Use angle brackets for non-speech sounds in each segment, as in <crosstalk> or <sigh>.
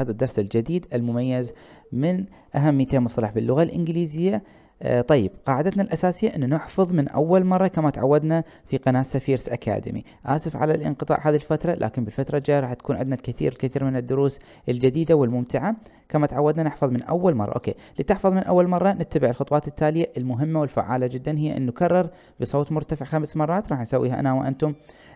هذا الدرس الجديد المميز من أهم 200 مصطلح باللغة الإنجليزية آه طيب قاعدتنا الأساسية أن نحفظ من أول مرة كما تعودنا في قناة سفيرس أكاديمي آسف على الانقطاع هذه الفترة لكن بالفترة الجاية راح تكون عندنا الكثير الكثير من الدروس الجديدة والممتعة كما تعودنا نحفظ من أول مرة أوكي لتحفظ من أول مرة نتبع الخطوات التالية المهمة والفعالة جدا هي أن نكرر بصوت مرتفع خمس مرات راح نسويها أنا وأنتم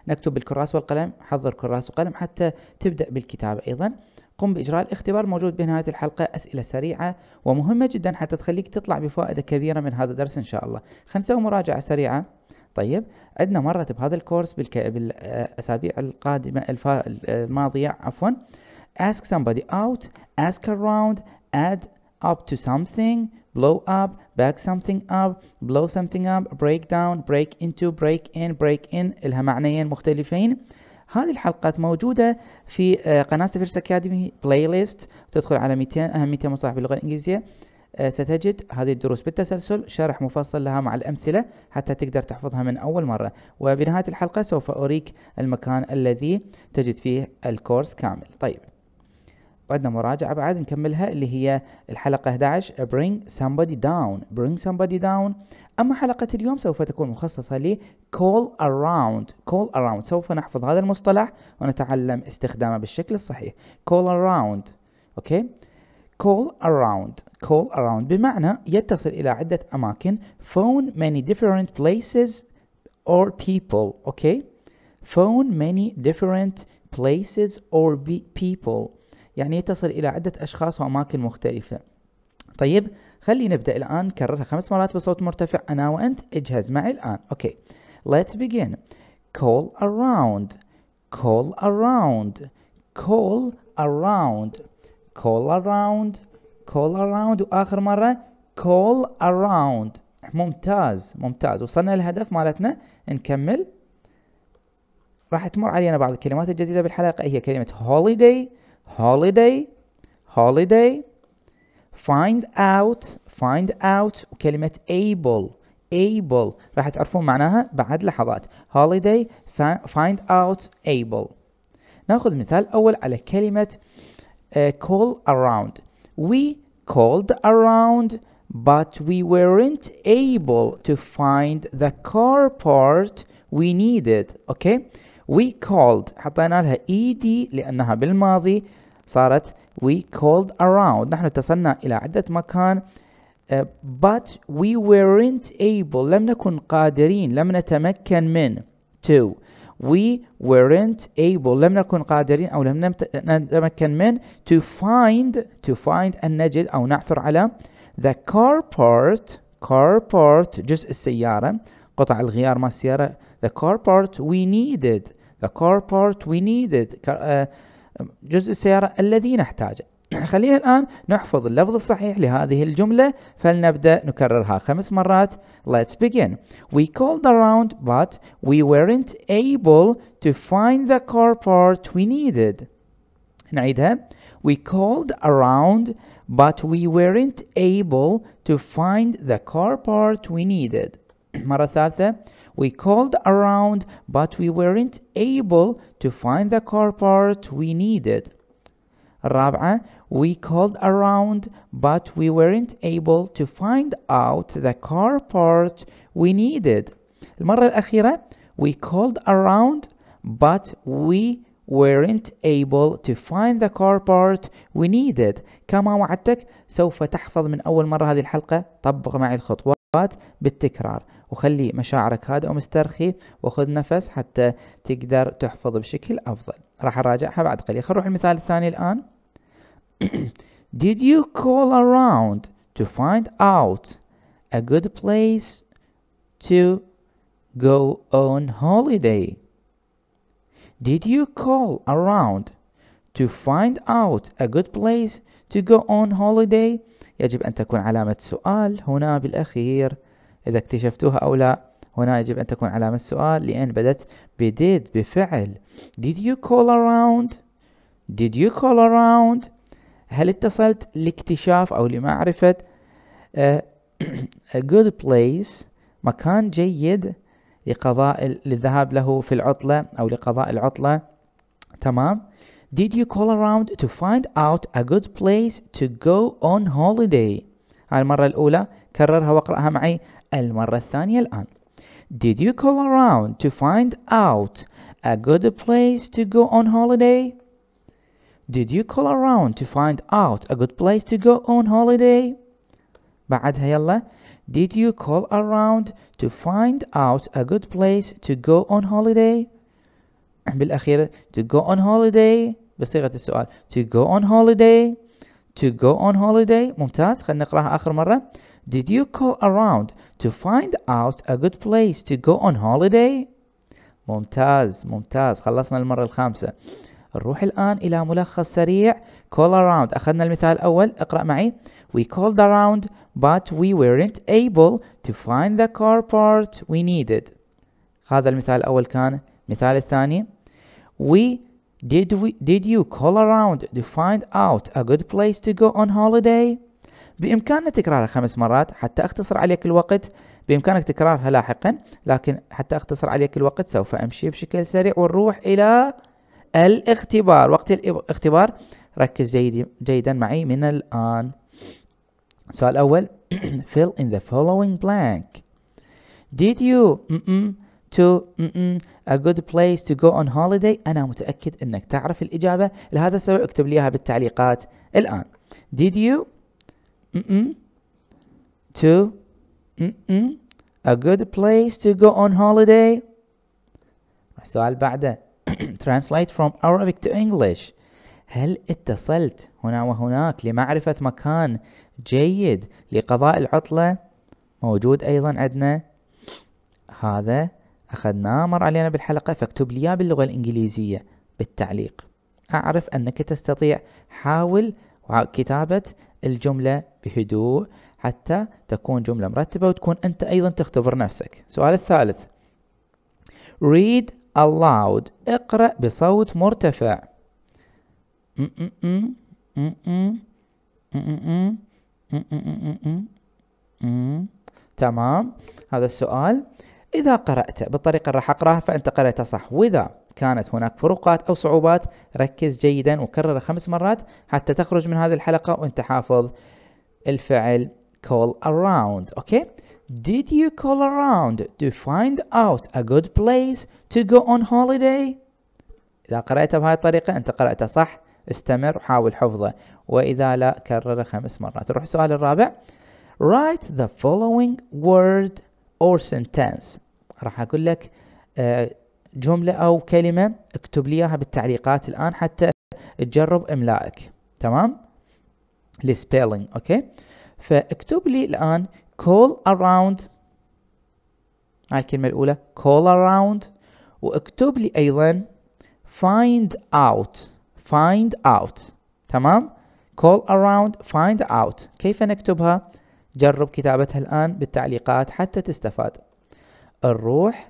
نكتب بالكراس والقلم حضر كراس وقلم حتى تبدأ بالكتابة أيضا قم بإجراء الاختبار موجود بنهاية الحلقة أسئلة سريعة ومهمة جدا حتى تخليك تطلع بفائدة كبيرة من هذا الدرس إن شاء الله خلينا نسوي مراجعة سريعة طيب عندنا مرت بهذا الكورس بالك... بالأسابيع القادمة الفا... الماضية عفوا ask somebody out ask around add up to something blow up back something up blow something up break down break into break in break in لها معنيين مختلفين هذه الحلقات موجودة في آه، قناة سفيرس أكاديمي بلاي ليست تدخل على 200 أهم 200 مصطلح باللغة الإنجليزية آه، ستجد هذه الدروس بالتسلسل شرح مفصل لها مع الأمثلة حتى تقدر تحفظها من أول مرة وبنهاية الحلقة سوف أريك المكان الذي تجد فيه الكورس كامل طيب وعندنا مراجعة بعد نكملها اللي هي الحلقة 11 Bring somebody down Bring somebody down أما حلقة اليوم سوف تكون مخصصة ل Call around Call around سوف نحفظ هذا المصطلح ونتعلم استخدامه بالشكل الصحيح Call around أوكي Call around Call around بمعنى يتصل إلى عدة أماكن Phone many different places or people أوكي Phone many different places or people يعني يتصل إلى عدة أشخاص وأماكن مختلفة طيب خلي نبدأ الآن كررها خمس مرات بصوت مرتفع أنا وأنت اجهز معي الآن أوكي let's begin call around call around call around call around call around وآخر مرة call around ممتاز ممتاز وصلنا للهدف مالتنا نكمل راح تمر علينا بعض الكلمات الجديدة بالحلقة هي كلمة holiday holiday holiday find out find out وكلمة able able راح تعرفون معناها بعد لحظات holiday find out able ناخذ مثال أول على كلمة uh, call around we called around but we weren't able to find the car part we needed okay we called حطينا لها ed لأنها بالماضي صارت we called around نحن اتصلنا إلى عدة مكان uh, but we weren't able لم نكن قادرين لم نتمكن من to we weren't able لم نكن قادرين أو لم نتمكن من to find to find أن نجد أو نعثر على the car part car part جزء السيارة قطع الغيار مال السيارة the car part we needed the car part we needed uh, um, جزء السيارة الذي نحتاجه <coughs> خلينا الآن نحفظ اللفظ الصحيح لهذه الجملة فلنبدأ نكررها خمس مرات Let's begin We called around but we weren't able to find the car part we needed نعيدها We called around but we weren't able to find the car part we needed <coughs> مرة ثالثة we called around, but we weren't able to find the car part we needed. رابعا we called around but we weren't able to find out the car part we needed المرة الأخيرة we called around but we weren't able to find the car part we needed كما وعدتك سوف تحفظ من أول مرة هذه الحلقة طبق معي الخطوات بالتكرار وخلي مشاعرك هادئة ومسترخي وخذ نفس حتى تقدر تحفظ بشكل أفضل راح أراجعها بعد قليل خلينا نروح المثال الثاني الآن <clears throat> Did you call around to find out a good place to go on holiday? Did you call around to find out a good place to go on holiday? يجب أن تكون علامة سؤال هنا بالأخير إذا اكتشفتوها أو لا هنا يجب أن تكون علامة السؤال لأن بدت بديد بفعل Did you call around? Did you call around? هل اتصلت لاكتشاف أو لمعرفة آه، <coughs> a good place مكان جيد لقضاء للذهاب له في العطلة أو لقضاء العطلة تمام Did you call around to find out a good place to go on holiday؟ هاي المرة الأولى كررها واقرأها معي المرة الثانية الآن Did you call around to find out a good place to go on holiday? Did you call around to find out a good place to go on holiday? بعدها يلا Did you call around to find out a good place to go on holiday? <clears throat> بالأخير to go on holiday بصيغة السؤال to go on holiday to go on holiday ممتاز خلينا نقراها آخر مرة Did you call around to find out a good place to go on holiday ممتاز ممتاز خلصنا المرة الخامسة نروح الآن إلى ملخص سريع call around أخذنا المثال الأول اقرأ معي we called around but we weren't able to find the car part we needed هذا المثال الأول كان مثال الثاني we did we did you call around to find out a good place to go on holiday بإمكاننا تكرارها خمس مرات حتى أختصر عليك الوقت بإمكانك تكرارها لاحقا لكن حتى أختصر عليك الوقت سوف أمشي بشكل سريع ونروح إلى الاختبار وقت الاختبار ركز جيد جيدا معي من الآن سؤال الأول <clears throat> fill in the following blank did you mm -mm, to mm -mm, a good place to go on holiday أنا متأكد أنك تعرف الإجابة لهذا السبب اكتب لي إياها بالتعليقات الآن did you mm -mm, to mm a good place to go on holiday السؤال بعده <clears throat> translate from Arabic to English هل اتصلت هنا وهناك لمعرفة مكان جيد لقضاء العطلة موجود أيضا عندنا هذا أخذناه مر علينا بالحلقة فاكتب لي إياه باللغة الإنجليزية بالتعليق أعرف أنك تستطيع حاول كتابة الجملة بهدوء حتى تكون جملة مرتبة وتكون أنت أيضا تختبر نفسك السؤال الثالث read aloud اقرأ بصوت مرتفع تمام هذا السؤال إذا قرأت بالطريقة اللي راح أقرأها فأنت قرأته صح وإذا كانت هناك فروقات أو صعوبات ركز جيدا وكرر خمس مرات حتى تخرج من هذه الحلقة وانت حافظ الفعل call around okay did you call around to find out a good place to go on holiday إذا قرأتها بهذه الطريقة أنت قرأتها صح استمر وحاول حفظه وإذا لا كرر خمس مرات نروح السؤال الرابع write the following word or sentence راح أقول لك آه، جملة أو كلمة اكتب لي إياها بالتعليقات الآن حتى تجرب إملائك تمام لسبيلينج أوكي فاكتب لي الآن call around هاي الكلمة الأولى call around واكتب لي أيضا find out find out تمام call around find out كيف نكتبها جرب كتابتها الآن بالتعليقات حتى تستفاد نروح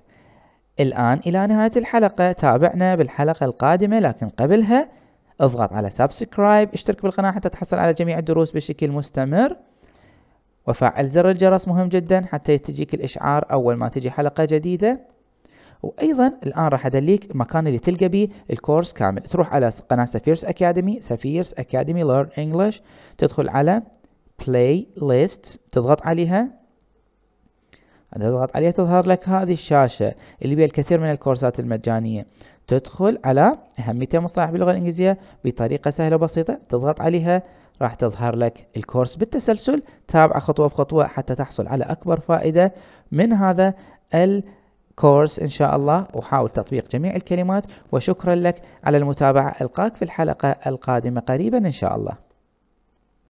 الآن إلى نهاية الحلقة تابعنا بالحلقة القادمة لكن قبلها اضغط على سبسكرايب اشترك بالقناة حتى تحصل على جميع الدروس بشكل مستمر وفعل زر الجرس مهم جدا حتى تجيك الإشعار أول ما تجي حلقة جديدة وأيضا الآن راح أدليك المكان اللي تلقى به الكورس كامل تروح على قناة سفيرس أكاديمي سفيرس أكاديمي ليرن إنجلش تدخل على بلاي تضغط عليها عندما تضغط عليها تظهر لك هذه الشاشة اللي بها الكثير من الكورسات المجانية تدخل على أهمية مصطلح باللغة الإنجليزية بطريقة سهلة وبسيطة تضغط عليها راح تظهر لك الكورس بالتسلسل تابع خطوة بخطوة حتى تحصل على أكبر فائدة من هذا الكورس إن شاء الله وحاول تطبيق جميع الكلمات وشكرا لك على المتابعة ألقاك في الحلقة القادمة قريبا إن شاء الله